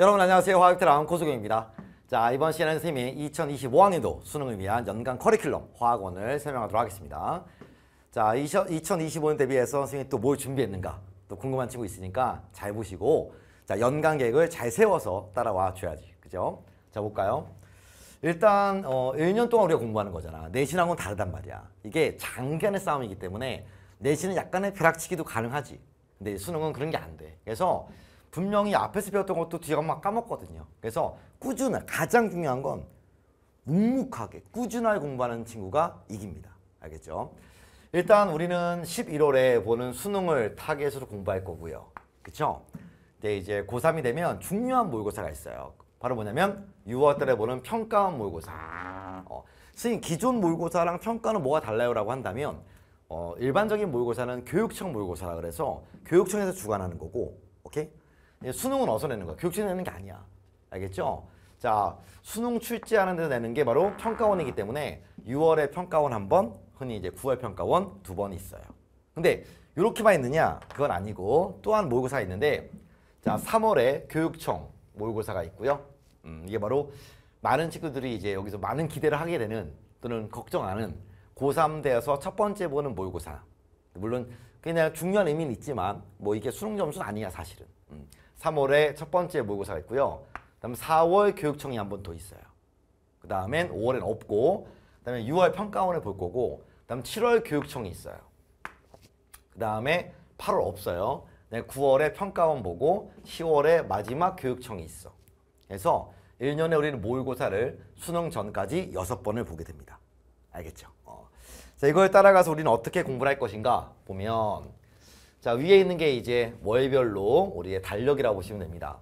여러분 안녕하세요. 화학테라 암코수경입니다. 자 이번 시간에는 선생님이 2025학년도 수능을 위한 연간 커리큘럼 화학원을 설명하도록 하겠습니다. 자 2025년 대비해서 선생님이 또 뭘 준비했는가 또 궁금한 친구 있으니까 잘 보시고 자 연간 계획을 잘 세워서 따라와 줘야지. 그죠? 자 볼까요? 일단 어, 1년 동안 우리가 공부하는 거잖아. 내신하고는 다르단 말이야. 이게 장기간의 싸움이기 때문에 내신은 약간의 벼락치기도 가능하지. 근데 수능은 그런 게 안 돼. 그래서 분명히 앞에서 배웠던 것도 뒤에 가막 까먹거든요. 그래서 꾸준한 가장 중요한 건 묵묵하게 꾸준하게 공부하는 친구가 이깁니다. 알겠죠? 일단 우리는 11월에 보는 수능을 타겟으로 공부할 거고요. 그쵸? 근데 이제 고3이 되면 중요한 모의고사가 있어요. 바로 뭐냐면 6월달에 보는 평가원 모의고사. 어, 선생님 기존 모의고사랑 평가는 뭐가 달라요? 라고 한다면 어, 일반적인 모의고사는 교육청 모의고사라 그래서 교육청에서 주관하는 거고 오케이? 예, 수능은 어디서 내는 거야? 교육청에서 내는 게 아니야. 알겠죠? 자, 수능 출제하는 데서 내는 게 바로 평가원이기 때문에 6월에 평가원 한 번, 흔히 이제 9월 평가원 두 번 있어요. 근데 이렇게만 있느냐? 그건 아니고 또한 모의고사 가 있는데 자, 3월에 교육청 모의고사가 있고요. 음, 이게 바로 많은 친구들이 이제 여기서 많은 기대를 하게 되는 또는 걱정하는 고3 되어서 첫 번째 보는 모의고사. 물론 그냥 중요한 의미는 있지만 뭐 이게 수능 점수는 아니야 사실은. 음. 3월에 첫 번째 모의고사가 있고요. 그다음 4월 교육청이 한 번 더 있어요. 그다음엔 5월엔 없고 그다음에 6월 평가원을 볼 거고 그다음 7월 교육청이 있어요. 그다음에 8월 없어요. 9월에 평가원 보고 10월에 마지막 교육청이 있어. 그래서 1년에 우리는 모의고사를 수능 전까지 6번을 보게 됩니다. 알겠죠? 어. 자, 이걸 따라가서 우리는 어떻게 공부를 할 것인가 보면 자 위에 있는 게 이제 월별로 우리의 달력이라고 보시면 됩니다.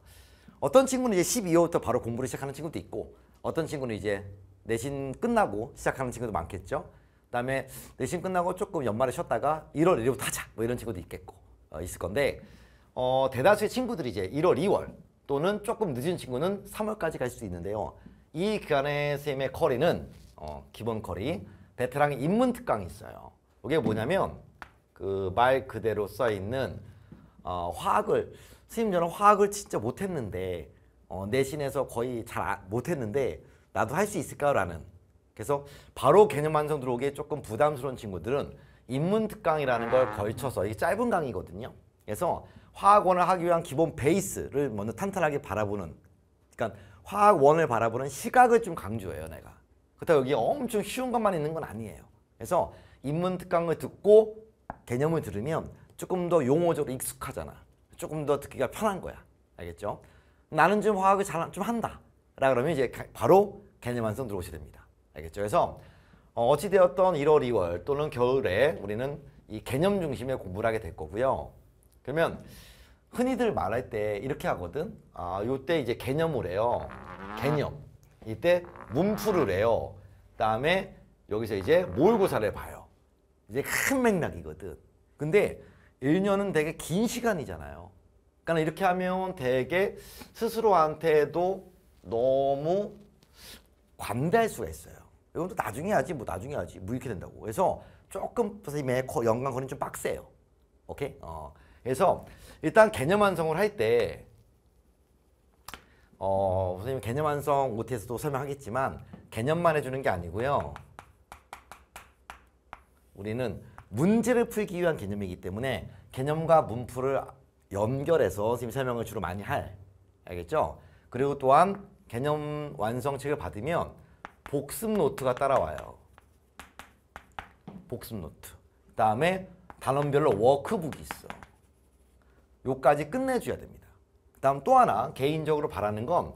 어떤 친구는 이제 12호부터 바로 공부를 시작하는 친구도 있고 어떤 친구는 이제 내신 끝나고 시작하는 친구도 많겠죠. 그다음에 내신 끝나고 조금 연말에 쉬었다가 1월 1일부터 하자 뭐 이런 친구도 있겠고 어, 있을 건데 어, 대다수의 친구들이 이제 1월 2월 또는 조금 늦은 친구는 3월까지 갈 수 있는데요. 이 기간에 쌤의 커리는 어, 기본 커리 베테랑 입문 특강이 있어요. 이게 뭐냐면 그말 그대로 써 있는 어, 화학을 선생님 저는 화학을 진짜 못했는데 어, 내신에서 거의 잘 아, 못했는데 나도 할 수 있을까라는 그래서 바로 개념 완성 들어오기에 조금 부담스러운 친구들은 인문특강이라는 걸 걸쳐서 이게 짧은 강의거든요. 그래서 화학원을 하기 위한 기본 베이스를 먼저 탄탄하게 바라보는 그러니까 화학원을 바라보는 시각을 좀 강조해요 내가. 그렇다고 여기 엄청 쉬운 것만 있는 건 아니에요. 그래서 인문특강을 듣고 개념을 들으면 조금 더 용어적으로 익숙하잖아. 조금 더 듣기가 편한 거야. 알겠죠? 나는 좀 화학을 잘 좀 한다. 라 그러면 이제 바로 개념 완성 들어오시 됩니다. 알겠죠? 그래서 어, 어찌 되었던 1월, 2월 또는 겨울에 우리는 이 개념 중심의 공부를 하게 될 거고요. 그러면 흔히들 말할 때 이렇게 하거든. 아, 요때 이제 개념을 해요. 개념. 이때 문풀을 해요. 그다음에 여기서 이제 모의고사를 봐요. 이제 큰 맥락이거든. 근데 1년은 되게 긴 시간이잖아요. 그러니까 이렇게 하면 되게 스스로한테도 너무 관대할 수가 있어요. 이건 또 나중에 하지 뭐 나중에 하지 뭐 이렇게 된다고. 그래서 조금 선생님의 연관 거리는 좀 빡세요. 오케이? 어. 그래서 일단 개념 완성을 할때 어, 선생님 개념 완성 못해서도 설명하겠지만 개념만 해주는 게 아니고요. 우리는 문제를 풀기 위한 개념이기 때문에 개념과 문풀을 연결해서 선생님 설명을 주로 많이 할 알겠죠? 그리고 또한 개념 완성책을 받으면 복습 노트가 따라와요. 복습 노트. 그 다음에 단원별로 워크북이 있어. 요까지 끝내줘야 됩니다. 그 다음 또 하나 개인적으로 바라는 건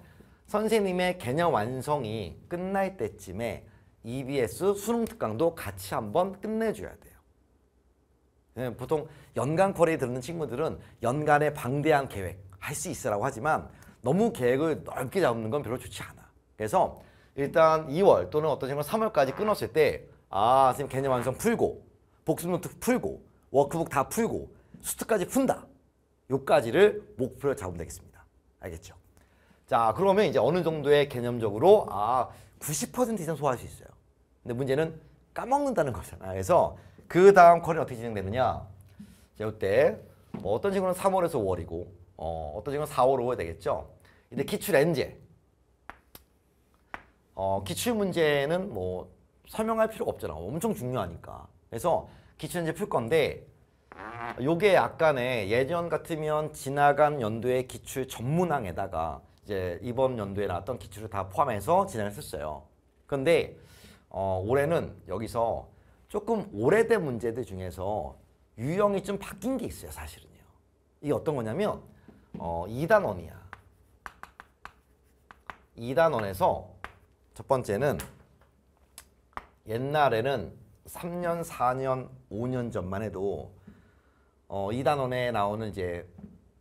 선생님의 개념 완성이 끝날 때쯤에 EBS 수능 특강도 같이 한번 끝내줘야 돼요. 예, 보통 연간 쿼리에 들는 친구들은 연간의 방대한 계획 할 수 있으라고 하지만 너무 계획을 넓게 잡는 건 별로 좋지 않아. 그래서 일단 2월 또는 어떤 식으 3월까지 끊었을 때 아, 선생님 개념 완성 풀고 복습노트 풀고 워크북 다 풀고 수트까지 푼다. 요까지를 목표로 잡으면 되겠습니다. 알겠죠? 자, 그러면 이제 어느 정도의 개념적으로 아, 90% 이상 소화할 수 있어요. 근데 문제는 까먹는다는 거잖아요. 그래서 그 다음 컬이 어떻게 진행되느냐. 자, 이때 뭐 어떤 친구는 3월에서 5월이고 어, 어떤 친구는 4월, 5월 되겠죠. 근데 기출 엔제. 어, 기출 문제는 뭐 설명할 필요가 없잖아. 엄청 중요하니까. 그래서 기출 엔제 풀 건데 요게 약간의 예전 같으면 지나간 연도의 기출 전문항에다가 이제 이번 연도에 나왔던 기출을 다 포함해서 진행을 했었어요. 근데 어, 올해는 여기서 조금 오래된 문제들 중에서 유형이 좀 바뀐 게 있어요. 사실은요. 이게 어떤 거냐면 어, 2단원이야. 2단원에서 첫 번째는 옛날에는 3년, 4년, 5년 전만 해도 어, 2단원에 나오는 이제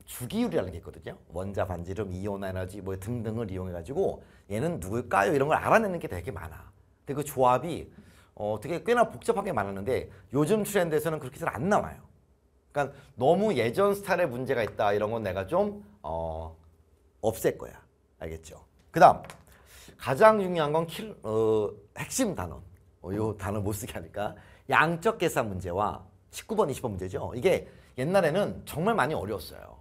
주기율이라는 게 있거든요. 원자 반지름, 이온 에너지 뭐 등등을 이용해 가지고 얘는 누굴까요? 이런 걸 알아내는 게 되게 많아. 근데 그 조합이 어, 되게 꽤나 복잡하게 많았는데 요즘 트렌드에서는 그렇게 잘 안 나와요. 그러니까 너무 예전 스타일의 문제가 있다 이런 건 내가 좀 어, 없앨 거야. 알겠죠? 그 다음 가장 중요한 건 킬, 어, 핵심 단원. 어, 요 단어 못 쓰게 하니까 양적 계산 문제와 19번, 20번 문제죠. 이게 옛날에는 정말 많이 어려웠어요.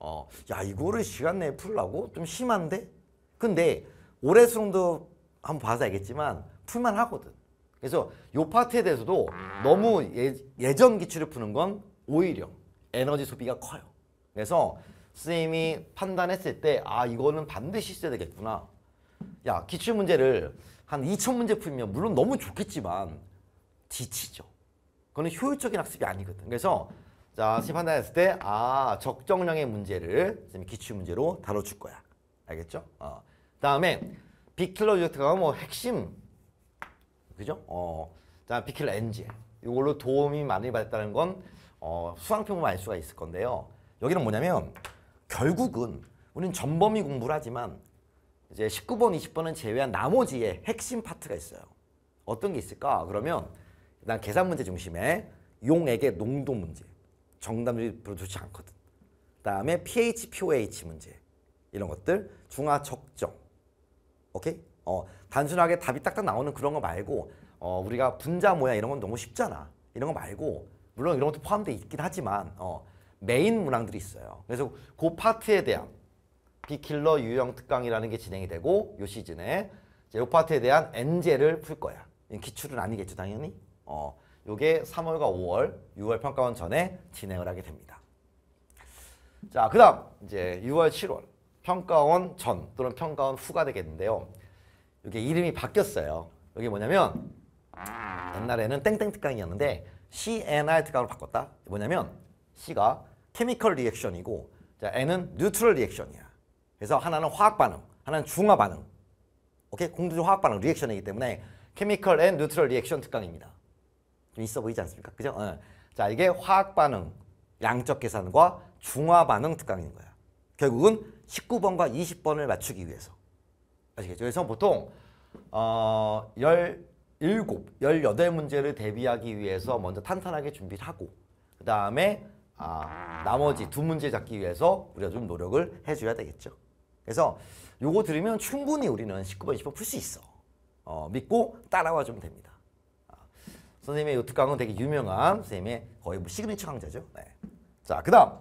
어, 야 이거를 시간 내에 풀라고? 좀 심한데? 근데 올해 수능도 한번 봐서 알겠지만 풀만 하거든. 그래서 요 파트에 대해서도 너무 예, 예전 기출을 푸는 건 오히려 에너지 소비가 커요. 그래서 선생님이 판단했을 때 아 이거는 반드시 있어야 되겠구나. 야 기출 문제를 한 2,000문제 풀면 물론 너무 좋겠지만 지치죠. 그거는 효율적인 학습이 아니거든. 그래서 자, 시 판단했을 때, 아, 적정량의 문제를 기출 문제로 다뤄줄 거야. 알겠죠? 어. 다음에, 빅킬러디젝트가뭐 핵심, 그죠? 어. 자, 빅킬러 엔젤. 이걸로 도움이 많이 받았다는 건, 어, 수강평범 알 수가 있을 건데요. 여기는 뭐냐면, 결국은, 우리는 전범위 공부를 하지만, 이제 19번, 20번은 제외한 나머지의 핵심 파트가 있어요. 어떤 게 있을까? 그러면, 일단 계산 문제 중심에, 용액의 농도 문제. 정답이 률 별로 좋지 않거든. 그다음에 pH, pOH 문제 이런 것들 중화 적정. 오케이? 어 단순하게 답이 딱딱 나오는 그런 거 말고 어 우리가 분자 모양 이런 건 너무 쉽잖아. 이런 거 말고 물론 이런 것도 포함돼 있긴 하지만 어 메인 문항들이 있어요. 그래서 그 파트에 대한 비킬러 유형 특강이라는 게 진행이 되고 요 시즌에 이 파트에 대한 엔젤을풀 거야. 기출은 아니겠죠 당연히. 어 요게 3월과 5월, 6월 평가원 전에 진행을 하게 됩니다. 자, 그 다음 이제 6월, 7월 평가원 전 또는 평가원 후가 되겠는데요. 이게 이름이 바뀌었어요. 여기 뭐냐면 옛날에는 땡땡 특강이었는데 CNR 특강으로 바꿨다. 뭐냐면 C가 케미컬 리액션이고 자, N은 뉴트럴 리액션이야. 그래서 하나는 화학 반응, 하나는 중화 반응. 오케이? 공두중 화학 반응 리액션이기 때문에 케미컬 앤 뉴트럴 리액션 특강입니다. 좀 있어 보이지 않습니까? 그죠? 어. 자, 이게 화학 반응 양적 계산과 중화 반응 특강인 거야. 결국은 19번과 20번을 맞추기 위해서. 아시겠죠? 그래서 보통 어, 17, 18문제를 대비하기 위해서 먼저 탄탄하게 준비를 하고 그 다음에 아, 나머지 두 문제 잡기 위해서 우리가 좀 노력을 해줘야 되겠죠. 그래서 요거 들으면 충분히 우리는 19번, 20번 풀 수 있어. 어, 믿고 따라와 주면 됩니다. 선생님의 요트 강은 되게 유명한 선생님의 거의 뭐 시그니처 강좌죠. 네. 자, 그 다음.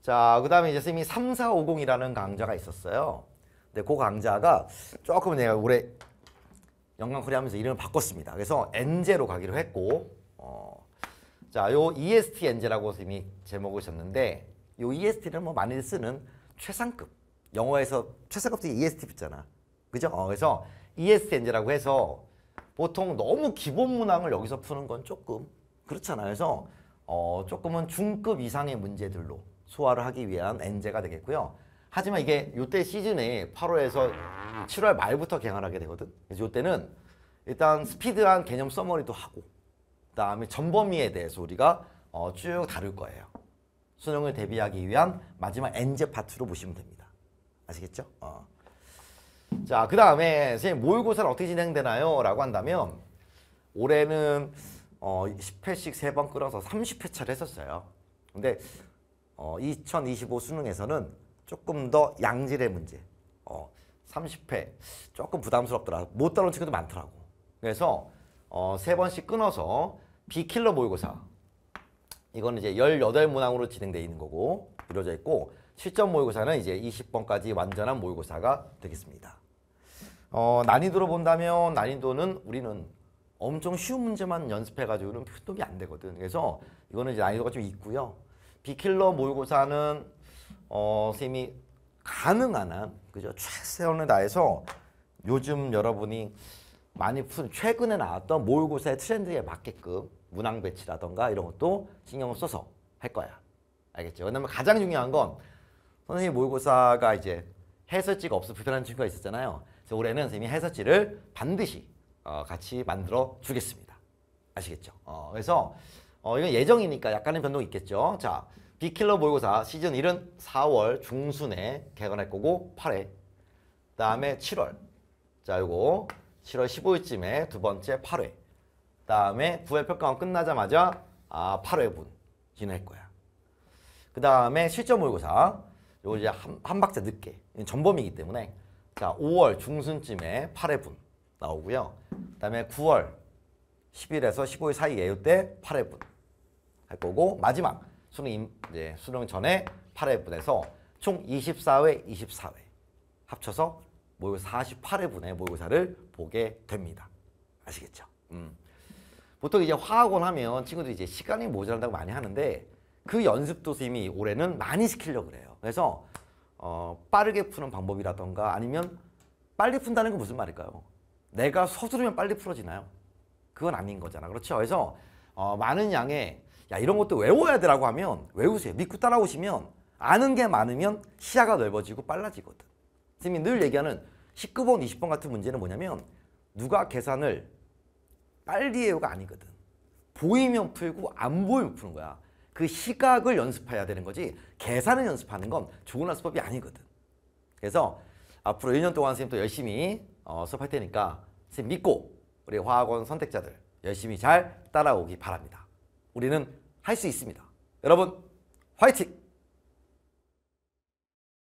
자, 그 다음에 이제 선생님이 3450이라는 강좌가 있었어요. 근데 그 강좌가 조금 내가 올해 영광코리 하면서 이름을 바꿨습니다. 그래서 엔제로 가기로 했고, 어, 자, 요 EST 엔제라고 선생님이 제목을 셨는데, 요 EST를 뭐 많이 쓰는 최상급. 영어에서 최상급 중에 EST 붙잖아. 그죠? 어, 그래서 EST 엔제라고 해서 보통 너무 기본 문항을 여기서 푸는 건 조금 그렇잖아요. 그래서 어, 조금은 중급 이상의 문제들로 소화를 하기 위한 엔제가 되겠고요. 하지만 이게 요때 시즌에 8월에서 7월 말부터 개항하게 되거든. 그래서 요때는 일단 스피드한 개념 서머리도 하고 그다음에 전범위에 대해서 우리가 어, 쭉 다룰 거예요. 수능을 대비하기 위한 마지막 엔제 파트로 보시면 됩니다. 아시겠죠? 어. 자, 그 다음에 선생님 모의고사는 어떻게 진행되나요? 라고 한다면 올해는 어, 10회씩 3번 끌어서 30회차를 했었어요. 근데 어, 2025 수능에서는 조금 더 양질의 문제 어, 30회 조금 부담스럽더라. 못 따라온 친구도 많더라고. 그래서 어, 세 번씩 끊어서 비킬러 모의고사 이거 이제 18문항으로 진행되어 있는 거고 이루어져 있고 시점 모의고사는 이제 20번까지 완전한 모의고사가 되겠습니다. 어, 난이도로 본다면 난이도는 우리는 엄청 쉬운 문제만 연습해가지고는 표독이 안 되거든. 그래서 이거는 이제 난이도가 좀 있고요. 비킬러 모의고사는 어, 선생님이 가능한 한 그죠 최선을 다해서 요즘 여러분이 많이 푼 최근에 나왔던 모의고사의 트렌드에 맞게끔 문항 배치라던가 이런 것도 신경을 써서 할 거야. 알겠죠? 왜냐면 가장 중요한 건 선생님 모의고사가 이제 해설지가 없어 불편한 친구가 있었잖아요. 그래서 올해는 선생님이 해설지를 반드시 어, 같이 만들어 주겠습니다. 아시겠죠? 어, 그래서 어, 이건 예정이니까 약간의 변동이 있겠죠. 자, 비킬러 모의고사 시즌 1은 4월 중순에 개관할 거고 8회 다음에 7월 자 요거 7월 15일쯤에 두 번째 8회 다음에 9회 평가원 끝나자마자 아 8회분 진행할 거야. 그 다음에 실전 모의고사 요거 이제 한, 한 박자 늦게 전범이기 때문에 자 5월 중순쯤에 8회 분 나오고요. 그다음에 9월 10일에서 15일 사이에 이때 8회 분할 거고 마지막 수능 이제 수능 전에 8회 분에서 총 24회 24회 합쳐서 모의고사 48회 분의 모의고사를 보게 됩니다. 아시겠죠? 음. 보통 이제 화학원 하면 친구들이 이제 시간이 모자란다고 많이 하는데 그 연습도 선생님이 올해는 많이 시키려고 그래요. 그래서 어, 빠르게 푸는 방법이라던가 아니면 빨리 푼다는 건 무슨 말일까요? 내가 서두르면 빨리 풀어지나요? 그건 아닌 거잖아. 그렇죠? 그래서 어, 많은 양의 야 이런 것도 외워야 되라고 하면 외우세요. 믿고 따라오시면 아는 게 많으면 시야가 넓어지고 빨라지거든. 선생님이 늘 얘기하는 19번, 20번 같은 문제는 뭐냐면 누가 계산을 빨리 해요가 아니거든. 보이면 풀고 안 보이면 푸는 거야. 그 시각을 연습해야 되는 거지 계산을 연습하는 건 좋은 학습법이 아니거든. 그래서 앞으로 1년 동안 선생님 또 열심히 어, 수업할 테니까 선생님 믿고 우리 화학원 선택자들 열심히 잘 따라오기 바랍니다. 우리는 할 수 있습니다. 여러분 화이팅!